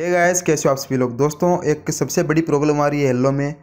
hey guys कैसे हो आप सभी लोग दोस्तों एक सबसे बड़ी प्रॉब्लम आ रही है हेलो में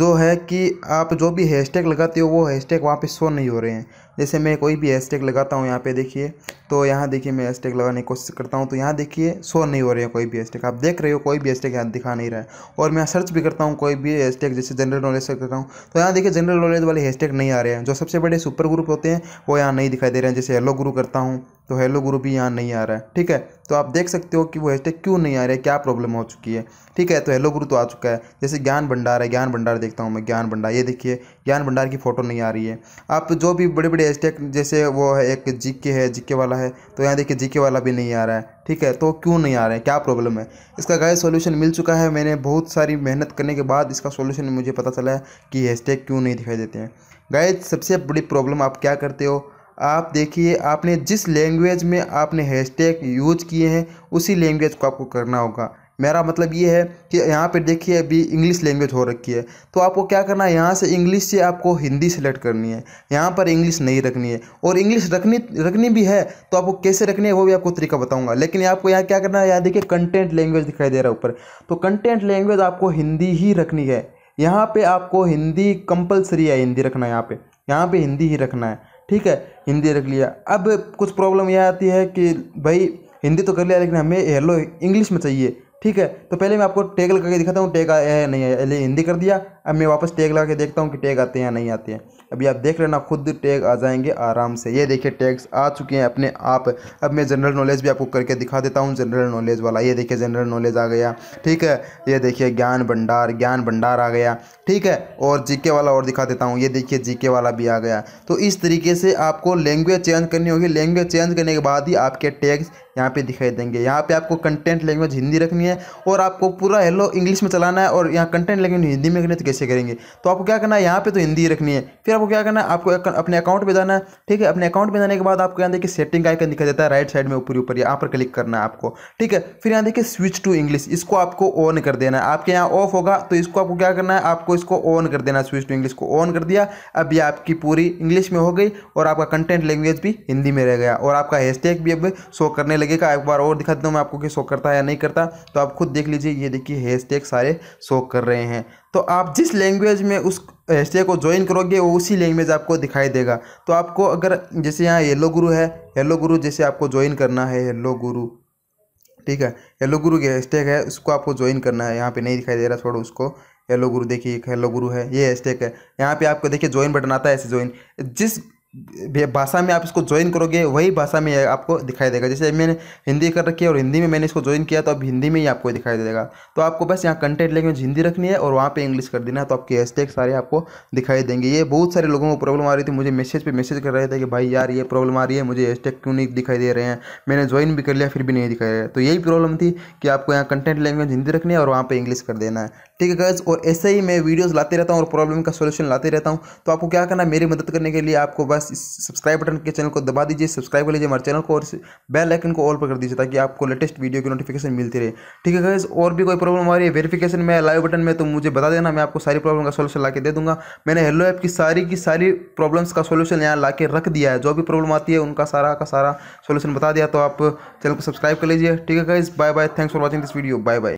जो है कि आप जो भी हैशटैग लगाते हो वो हैशटैग वहाँ पे शो नहीं हो रहे हैं जैसे मैं कोई भी हैशटैग लगाता हूँ यहाँ पे देखिए तो यहाँ देखिए मैं हैशटैग लगाने की कोशिश करता हूँ तो यहाँ देखिए शो नहीं हो रहे हैं कोई भी हैशटैग आप देख रहे हो कोई भी हैशटैग यहाँ दिखा नहीं रहा है और मैं यहाँ सर्च भी करता हूँ कोई भी हैशटैग जैसे जनरल नॉलेज से करता हूँ तो यहाँ देखिए जनरल नॉलेज वाले हैशटैग नहीं आ रहे हैं जो सबसे बड़े सुपर ग्रुप होते हैं वो यहाँ नहीं दिखाई दे रहे हैं जैसे येलो ग्रुप करता हूँ तो हेलो गुरु भी यहाँ नहीं आ रहा है ठीक है तो आप देख सकते हो कि वो हैशटैग क्यों नहीं आ रहा है क्या प्रॉब्लम हो चुकी है ठीक है तो हेलो गुरु तो आ चुका है जैसे ज्ञान भंडार है ज्ञान भंडार देखता हूँ मैं ज्ञान भंडार ये देखिए ज्ञान भंडार की फ़ोटो नहीं आ रही है आप जो भी बड़े बड़े हैशटैग जैसे वो है एक जी के है जी के वाला है तो यहाँ देखिए जीके वाला भी नहीं आ रहा है ठीक है तो क्यों नहीं आ रहा है क्या प्रॉब्लम है इसका गाय सोल्यूशन मिल चुका है मैंने बहुत सारी मेहनत करने के बाद इसका सोल्यूशन मुझे पता चला है कि हैशटैग क्यों नहीं दिखाई देते हैं गाय सबसे बड़ी प्रॉब्लम आप क्या करते हो आप देखिए आपने जिस लैंग्वेज में आपने हैशटैग यूज किए हैं उसी लैंग्वेज को आपको करना होगा मेरा मतलब ये है कि यहाँ पे देखिए अभी इंग्लिश लैंग्वेज हो रखी है तो आपको क्या करना है यहाँ से इंग्लिश से आपको हिंदी सेलेक्ट करनी है यहाँ पर इंग्लिश नहीं रखनी है और इंग्लिश रखनी रखनी भी है तो आपको कैसे रखनी है वो भी आपको तरीका बताऊंगा लेकिन आपको यहाँ क्या करना है यहाँ देखिए कंटेंट लैंग्वेज दिखाई दे रहा है ऊपर तो कंटेंट लैंग्वेज आपको हिंदी ही रखनी है यहाँ पर आपको हिंदी कंपलसरी है हिंदी रखना है यहाँ पर यहाँ पर हिंदी ही रखना है ठीक है हिंदी रख लिया अब कुछ प्रॉब्लम यह आती है कि भाई हिंदी तो कर लिया लेकिन हमें हेलो इंग्लिश में चाहिए ठीक है तो पहले मैं आपको टैग लगा के दिखाता हूँ टैग आया है नहीं आया हिंदी कर दिया अब मैं वापस टैग लगा के देखता हूँ कि टैग आते हैं या नहीं आते हैं अभी आप देख लेना खुद टैग आ जाएंगे आराम से ये देखिए टैग्स आ चुके हैं अपने आप अब मैं जनरल नॉलेज भी आपको करके दिखा देता हूँ जनरल नॉलेज वाला ये देखिए जनरल नॉलेज आ गया ठीक है ये देखिए ज्ञान भंडार ज्ञान भंडार आ गया ठीक है और जीके वाला और दिखा देता हूँ ये देखिए जीके वाला भी आ गया तो इस तरीके से आपको लैंग्वेज चेंज करनी होगी लैंग्वेज चेंज करने के बाद ही आपके टैग्स यहाँ पे दिखाई देंगे यहाँ पे आपको कंटेंट लैंग्वेज हिंदी रखनी है और आपको पूरा हेलो इंग्लिश में चलाना है और यहाँ कंटेंट लैंग्वेज हिंदी में रखनी है तो कैसे करेंगे तो आपको क्या करना है यहाँ पे तो हिंदी रखनी है फिर आपको क्या करना है आपको अपने अकाउंट में जाना है ठीक है अपने अकाउंट में जाने के बाद आपको यहाँ देखिए सेटिंग का आइकन दिखाई देता है राइट साइड में ऊपर ऊपर यहाँ पर क्लिक करना है आपको ठीक है फिर यहाँ देखिए स्विच टू इंग्लिश इसको आपको ऑन कर देना है आपके यहाँ ऑफ होगा तो इसको आपको क्या करना है आपको इसको ऑन कर देना स्विच टू इंग्लिश को ऑन कर दिया अब ये आपकी पूरी इंग्लिश में हो गई और आपका कंटेंट लैंग्वेज भी हिंदी में रह गया और आपका हैशटैग भी अब शो करने लगेगा एक बार और दिखा देता हूँ मैं आपको कि शो करता है या नहीं करता तो आप खुद देख लीजिए ये देखिए हैशटैग सारे शो कर रहे हैं तो आप जिस लैंग्वेज में उस हैशटैग को ज्वाइन करोगे वो उसी लैंग्वेज आपको दिखाई देगा तो आपको अगर जैसे यहाँ येलो गुरु है येलो गुरु जैसे आपको ज्वाइन करना है येलो गुरु ठीक है येलो गुरु की हैशटैग है उसको आपको ज्वाइन करना है यहाँ पे नहीं दिखाई दे रहा छोड़ो उसको येलो गुरु देखिए एक येलो गुरु है ये हैशटैग है यहाँ पे आपको देखिए ज्वाइन बटन आता है ऐसे ज्वाइन जिस भाषा में आप इसको ज्वाइन करोगे वही भाषा में आपको दिखाई देगा जैसे मैंने हिंदी कर रखी है और हिंदी में मैंने इसको ज्वाइन किया तो अब हिंदी में ही आपको दिखाई देगा तो आपको बस यहाँ कंटेंट लैंग्वेज हिंदी रखनी है और वहाँ पे इंग्लिश कर देना है तो आपके हैशटैग सारे आपको दिखाई देंगे ये बहुत सारे लोगों को प्रॉब्लम आ रही थी मुझे मैसेज पर मैसेज कर रहे थे कि भाई यार ये प्रॉब्लम आ रही है मुझे हैशटैग क्यों नहीं दिखाई दे रहे हैं मैंने ज्वाइन भी कर लिया फिर भी नहीं दिखाई दे रहा तो यही प्रॉब्लम थी कि आपको यहाँ कंटेंट लैंग्वेज हिंदी रखनी है और वहाँ पर इंग्लिश कर देना है ठीक है गर्ज और ऐसे ही मैं वीडियोस लाते रहता हूँ और प्रॉब्लम का सोल्यूशन लाते रहता हूँ तो आपको क्या करना है मेरी मदद करने के लिए आपको बस सब्सक्राइब बटन के चैनल को दबा दीजिए सब्सक्राइब कर लीजिए हमारे चैनल को और बेल आइकन को ऑल पर कर दीजिए ताकि आपको लेटेस्ट वीडियो की नोटिफिकेशन मिलती रहे ठीक है गर्ज और भी कोई प्रॉब्लम आ रही है वेरीफिकेशन में लाइव बटन में तो मुझे बता देना मैं आपको सारी प्रॉब्लम का सोल्यूशन ला दे दूँगा मैंने हेलो ऐप की सारी की सारी प्रॉब्लम्स का सोल्यूशन यहाँ ला रख दिया है जो भी प्रॉब्लम आती है उनका सारा का सारा सोल्यूशन बता दिया तो आप चैनल को सब्सक्राइब कर लीजिए ठीक है guys bye bye thanks for watching this video bye bye